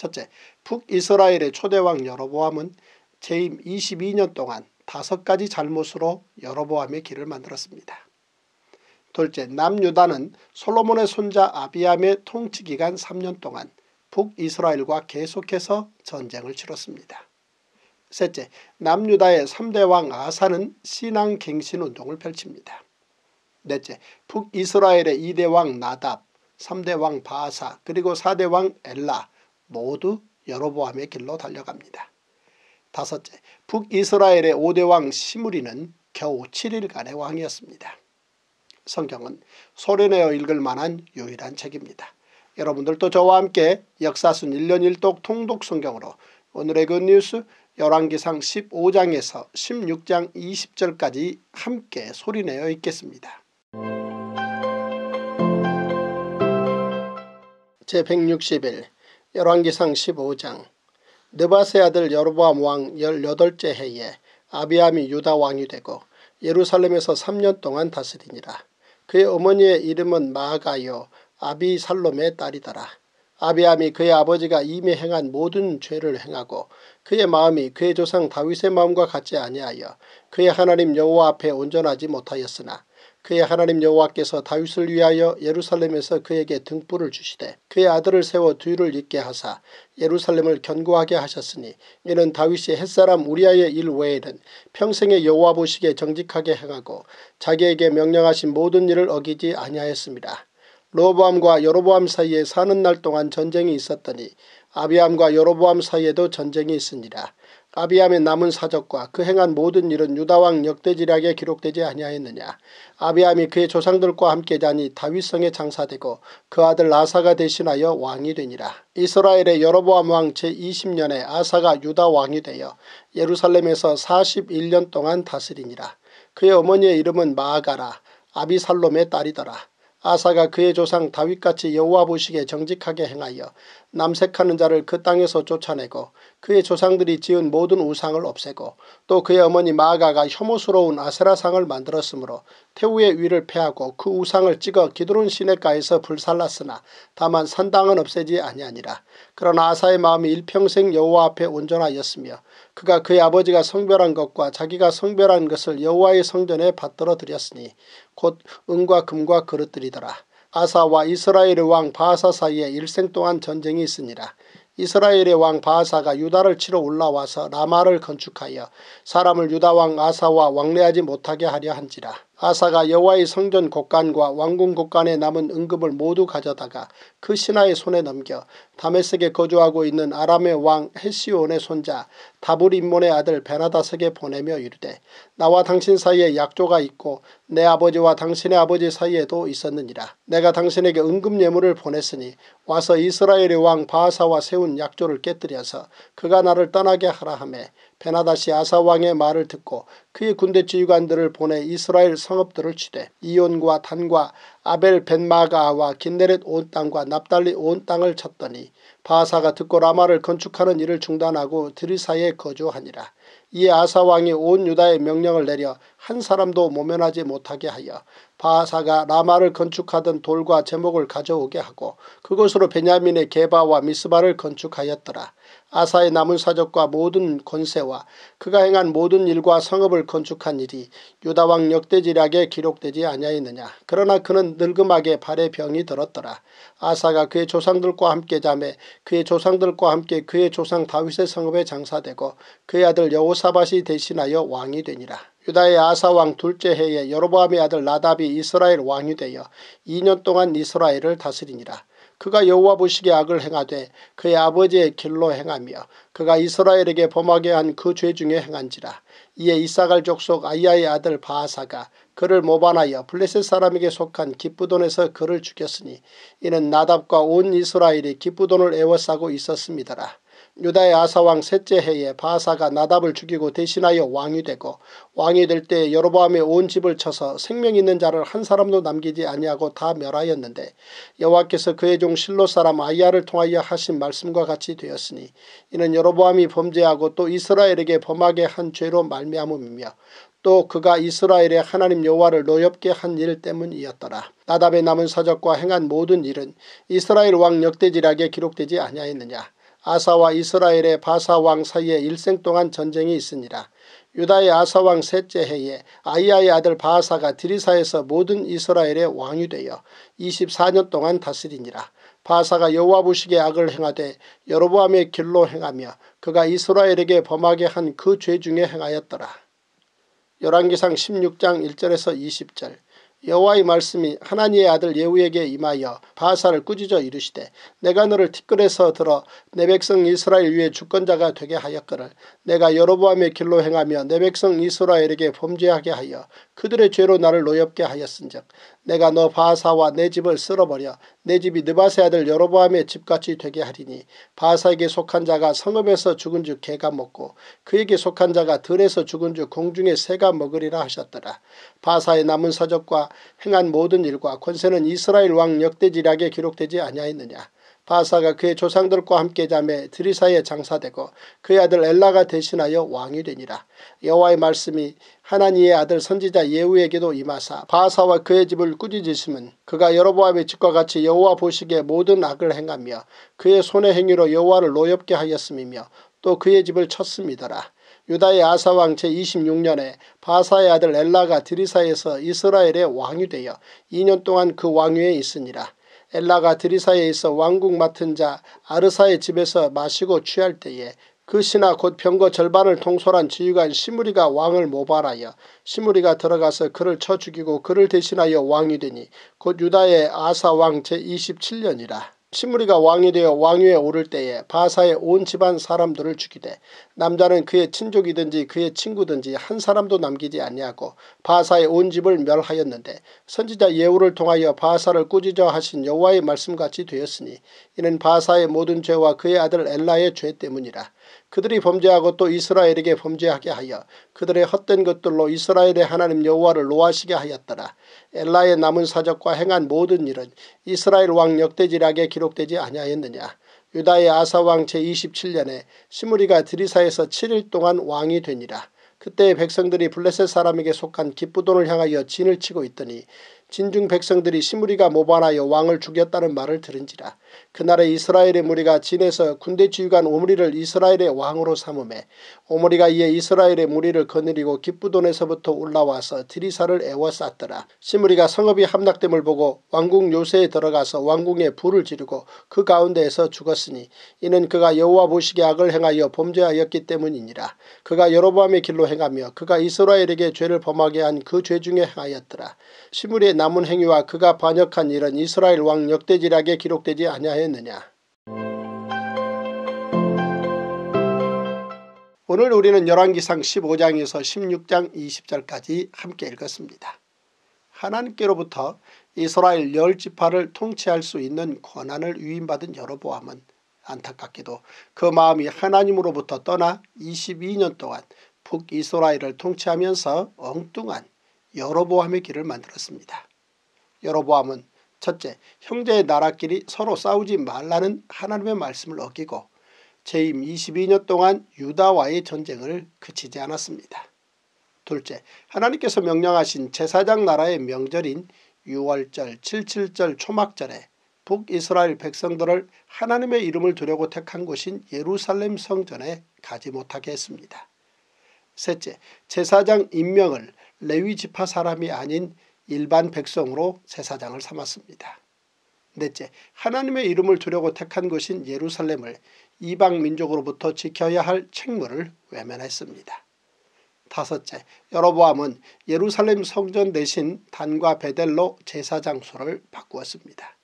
첫째, 북이스라엘의 초대왕 여로보암은 재임 22년 동안 다섯 가지 잘못으로 여로보암의 길을 만들었습니다. 둘째, 남유다는 솔로몬의 손자 아비암의 통치기간 3년 동안 북이스라엘과 계속해서 전쟁을 치렀습니다. 셋째, 남유다의 3대 왕 아사는 신앙 갱신 운동을 펼칩니다. 넷째, 북이스라엘의 2대 왕 나답, 3대 왕 바사, 그리고 4대 왕 엘라, 모두 여로보암의 길로 달려갑니다. 다섯째, 북이스라엘의 5대 왕 시므리는 겨우 7일간의 왕이었습니다. 성경은 소련에어 읽을 만한 유일한 책입니다. 여러분들도 저와 함께 역사순 1년 1독 통독 성경으로 오늘의 굿뉴스 그 열왕기상 15장에서 16장 20절까지 함께 소리내어 읽겠습니다. 제161 열왕기상 15장 느바세 아들 여로보암 왕 18째 해에 아비암이 유다 왕이 되고 예루살렘에서 3년 동안 다스리니라. 그의 어머니의 이름은 마가요 아비살롬의 딸이더라. 아비암이 그의 아버지가 이미 행한 모든 죄를 행하고 그의 마음이 그의 조상 다윗의 마음과 같지 아니하여 그의 하나님 여호와 앞에 온전하지 못하였으나 그의 하나님 여호와께서 다윗을 위하여 예루살렘에서 그에게 등불을 주시되 그의 아들을 세워 뒤를 잇게 하사 예루살렘을 견고하게 하셨으니 이는 다윗이 햇사람 우리아의 일 외에는 평생에 여호와 보시기에 정직하게 행하고 자기에게 명령하신 모든 일을 어기지 아니하였습니다. 로보암과 여로보암 사이에 사는 날 동안 전쟁이 있었더니 아비암과 여로보암 사이에도 전쟁이 있습니다 아비암의 남은 사적과 그 행한 모든 일은 유다왕 역대지략에 기록되지 아니하였느냐. 아비암이 그의 조상들과 함께 자니 다윗성에 장사되고 그 아들 아사가 대신하여 왕이 되니라. 이스라엘의 여로보암 왕 제20년에 아사가 유다 왕이 되어 예루살렘에서 41년 동안 다스리니라. 그의 어머니의 이름은 마아가라 아비살롬의 딸이더라. 아사가 그의 조상 다윗같이 여호와 보시게 정직하게 행하여 남색하는 자를 그 땅에서 쫓아내고 그의 조상들이 지은 모든 우상을 없애고 또 그의 어머니 마아가가 혐오스러운 아세라상을 만들었으므로 태후의 위를 패하고 그 우상을 찍어 기드론 시내가에서 불살랐으나 다만 산당은 없애지 아니하니라. 그러나 아사의 마음이 일평생 여호와 앞에 온전하였으며 그가 그의 아버지가 성별한 것과 자기가 성별한 것을 여호와의 성전에 받들어 드렸으니 곧 은과 금과 그릇들이더라. 아사와 이스라엘의 왕 바하사 사이에 일생 동안 전쟁이 있으니라. 이스라엘의 왕 바하사가 유다를 치러 올라와서 라마를 건축하여 사람을 유다왕 아사와 왕래하지 못하게 하려 한지라. 아사가 여호와의 성전 곳간과 왕궁 곳간에 남은 은금을 모두 가져다가 그 신하의 손에 넘겨 다메섹에 거주하고 있는 아람의 왕 헤시온의 손자 다불 인몬의 아들 베나다스에 보내며 이르되 나와 당신 사이에 약조가 있고 내 아버지와 당신의 아버지 사이에도 있었느니라. 내가 당신에게 은금 예물을 보냈으니 와서 이스라엘의 왕 바하사와 세운 약조를 깨뜨려서 그가 나를 떠나게 하라 하며 베나다시 아사왕의 말을 듣고 그의 군대 지휘관들을 보내 이스라엘 성읍들을 치되 이온과 단과 아벨 벤마가와 긴네렛 온 땅과 납달리 온 땅을 쳤더니 바사가 듣고 라마를 건축하는 일을 중단하고 드리사에 거주하니라. 이에 아사왕이 온유다의 명령을 내려 한 사람도 모면하지 못하게 하여 바하사가 라마를 건축하던 돌과 제목을 가져오게 하고 그것으로 베냐민의 게바와 미스바를 건축하였더라. 아사의 남은 사적과 모든 권세와 그가 행한 모든 일과 성읍을 건축한 일이 유다왕 역대지략에 기록되지 아니하였느냐. 그러나 그는 늙음하게 발에 병이 들었더라. 아사가 그의 조상들과 함께 잠에 그의 조상들과 함께 그의 조상 다윗의 성읍에 장사되고 그의 아들 여호사밭이 대신하여 왕이 되니라. 유다의 아사왕 둘째 해에 여로보암의 아들 라답이 이스라엘 왕이 되어 2년 동안 이스라엘을 다스리니라. 그가 여호와 보시기에 악을 행하되 그의 아버지의 길로 행하며 그가 이스라엘에게 범하게 한 그 죄 중에 행한지라. 이에 이사갈 족속 아이야의 아들 바하사가 그를 모반하여 블레셋 사람에게 속한 기쁘돈에서 그를 죽였으니 이는 나답과 온 이스라엘이 기쁘돈을 애워싸고 있었습니다라. 유다의 아사왕 셋째 해에 바사가 나답을 죽이고 대신하여 왕이 되고 왕이 될 때 여로보암의 온 집을 쳐서 생명 있는 자를 한 사람도 남기지 아니하고 다 멸하였는데 여호와께서 그의 종 실로 사람 아이야를 통하여 하신 말씀과 같이 되었으니 이는 여로보암이 범죄하고 또 이스라엘에게 범하게 한 죄로 말미암음이며 또 그가 이스라엘의 하나님 여호와를 노엽게 한 일 때문이었더라. 나답의 남은 사적과 행한 모든 일은 이스라엘 왕 역대지략에 기록되지 아니하였느냐. 아사와 이스라엘의 바사왕 사이에 일생 동안 전쟁이 있으니라. 유다의 아사왕 셋째 해에 아이아의 아들 바사가 디리사에서 모든 이스라엘의 왕이 되어 24년 동안 다스리니라. 바사가 여호와 부식의 악을 행하되 여로보암의 길로 행하며 그가 이스라엘에게 범하게 한 그 죄 중에 행하였더라. 열왕기상 16장 1절에서 20절 여호와의 말씀이 하나님의 아들 예후에게 임하여 바사를 꾸짖어 이르시되 내가 너를 티끌에서 들어 내 백성 이스라엘 위에 주권자가 되게 하였거늘 내가 여로보암의 길로 행하며 내 백성 이스라엘에게 범죄하게 하여 그들의 죄로 나를 노엽게 하였은즉 내가 너 바사와 내 집을 쓸어버려 내 집이 느바세 아들 여로보암의 집같이 되게 하리니 바사에게 속한 자가 성읍에서 죽은 즉 개가 먹고 그에게 속한 자가 들에서 죽은 즉 공중에 새가 먹으리라 하셨더라. 바사의 남은 서적과 행한 모든 일과 권세는 이스라엘 왕 역대지략에 기록되지 아니하였느냐. 바사가 그의 조상들과 함께 잠에 드리사에 장사되고 그의 아들 엘라가 대신하여 왕이 되니라. 여호와의 말씀이 하나님의 아들 선지자 예우에게도 임하사 바사와 그의 집을 꾸짖으심은 그가 여로보암의 집과 같이 여호와 보시기에 모든 악을 행하며 그의 손의 행위로 여호와를 노엽게 하였음이며 또 그의 집을 쳤음이더라. 유다의 아사왕 제26년에 바사의 아들 엘라가 드리사에서 이스라엘의 왕이 되어 2년 동안 그 왕위에 있으니라. 엘라가 드리사에 있어 왕궁 맡은 자 아르사의 집에서 마시고 취할 때에 그 신하 곧 병거 절반을 통솔한 지휘관 시무리가 왕을 모발하여 시무리가 들어가서 그를 쳐 죽이고 그를 대신하여 왕이 되니 곧 유다의 아사 왕 제27년이라. 시무리가 왕이 되어 왕위에 오를 때에 바사의 온 집안 사람들을 죽이되 남자는 그의 친족이든지 그의 친구든지 한 사람도 남기지 아니하고 바사의 온 집을 멸하였는데 선지자 예우를 통하여 바사를 꾸짖어 하신 여호와의 말씀같이 되었으니 이는 바사의 모든 죄와 그의 아들 엘라의 죄 때문이라 그들이 범죄하고 또 이스라엘에게 범죄하게 하여 그들의 헛된 것들로 이스라엘의 하나님 여호와를 노하시게 하였더라. 엘라의 남은 사적과 행한 모든 일은 이스라엘 왕 역대지락에 기록되지 아니하였느냐. 유다의 아사왕 제27년에 시므리가 드리사에서 7일 동안 왕이 되니라. 그때 백성들이 블레셋 사람에게 속한 기쁘돈을 향하여 진을 치고 있더니 진중 백성들이 시무리가 모반하여 왕을 죽였다는 말을 들은지라 그날에 이스라엘의 무리가 진에서 군대 지휘관 오므리를 이스라엘의 왕으로 삼음해 오므리가 이에 이스라엘의 무리를 거느리고 기쁘돈에서부터 올라와서 드리사를 애워쌌더라 시무리가 성읍이 함락됨을 보고 왕궁 요새에 들어가서 왕궁에 불을 지르고 그 가운데에서 죽었으니 이는 그가 여호와 보시기 악을 행하여 범죄하였기 때문이니라 그가 여로보암의 길로 행하며 그가 이스라엘에게 죄를 범하게 한 그 죄 중에 하였더라 시무리의 남은 행위와 그가 반역한 일은 이스라엘 왕 역대지략에 기록되지 아니하였느냐. 오늘 우리는 열왕기상 15장에서 16장 20절까지 함께 읽었습니다. 하나님께로부터 이스라엘 열 지파를 통치할 수 있는 권한을 위임받은 여로보암은 안타깝게도 그 마음이 하나님으로부터 떠나 22년 동안 북이스라엘을 통치하면서 엉뚱한 여로보암의 길을 만들었습니다. 여로보암은 첫째, 형제의 나라끼리 서로 싸우지 말라는 하나님의 말씀을 어기고 재임 22년 동안 유다와의 전쟁을 그치지 않았습니다. 둘째, 하나님께서 명령하신 제사장 나라의 명절인 6월절, 77절 초막절에 북이스라엘 백성들을 하나님의 이름을 두려고 택한 곳인 예루살렘 성전에 가지 못하게 했습니다. 셋째, 제사장 임명을 레위 지파 사람이 아닌 일반 백성으로 제사장을 삼았습니다. 넷째, 하나님의 이름을 두려고 택한 것인 예루살렘을 이방 민족으로부터 지켜야 할 책무를 외면했습니다. 다섯째, 여로보암은 예루살렘 성전 대신 단과 베델로 제사장소를 바꾸었습니다.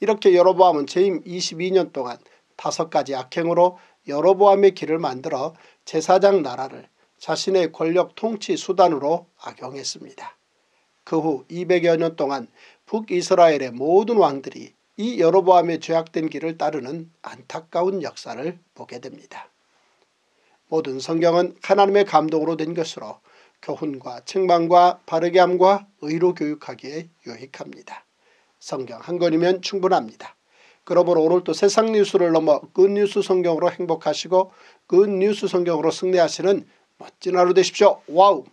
이렇게 여로보암은 재임 22년 동안 다섯 가지 악행으로 여로보암의 길을 만들어 제사장 나라를 자신의 권력 통치 수단으로 악용했습니다. 그 후 200여 년 동안 북이스라엘의 모든 왕들이 이 여로보암의 죄악된 길을 따르는 안타까운 역사를 보게 됩니다. 모든 성경은 하나님의 감동으로 된 것으로 교훈과 책망과 바르게 함과 의로 교육하기에 유익합니다. 성경 한 권이면 충분합니다. 그러므로 오늘도 세상 뉴스를 넘어 굿뉴스 그 성경으로 행복하시고 굿뉴스 그 성경으로 승리하시는 멋진 하루 되십시오. 와우!